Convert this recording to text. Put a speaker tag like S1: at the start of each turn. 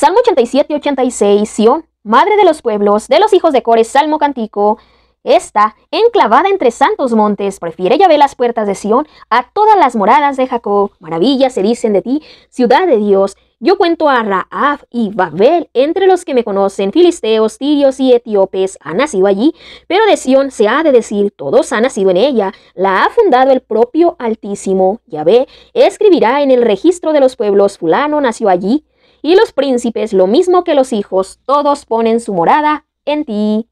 S1: Salmo 87 86, Sión, madre de los pueblos, de los hijos de Cores, Salmo cántico. Esta, enclavada entre santos montes, prefiere Yahvé las puertas de Sión a todas las moradas de Jacob. Maravillas se dicen de ti, ciudad de Dios. Yo cuento a Raab y Babel entre los que me conocen, filisteos, tirios y etíopes, han nacido allí, pero de Sión se ha de decir, todos han nacido en ella, la ha fundado el propio Altísimo. Yahvé escribirá en el registro de los pueblos, fulano nació allí, y los príncipes, lo mismo que los hijos, todos ponen su morada en ti.